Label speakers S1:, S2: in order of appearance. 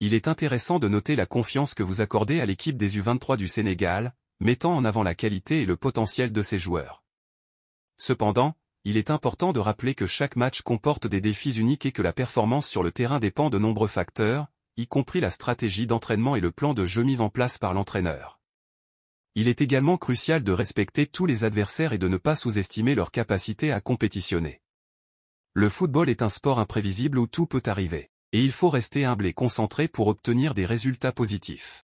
S1: il est intéressant de noter la confiance que vous accordez à l'équipe des U23 du Sénégal, mettant en avant la qualité et le potentiel de ses joueurs. Cependant, il est important de rappeler que chaque match comporte des défis uniques et que la performance sur le terrain dépend de nombreux facteurs, y compris la stratégie d'entraînement et le plan de jeu mis en place par l'entraîneur. Il est également crucial de respecter tous les adversaires et de ne pas sous-estimer leur capacité à compétitionner. Le football est un sport imprévisible où tout peut arriver et il faut rester humble et concentré
S2: pour obtenir des résultats positifs.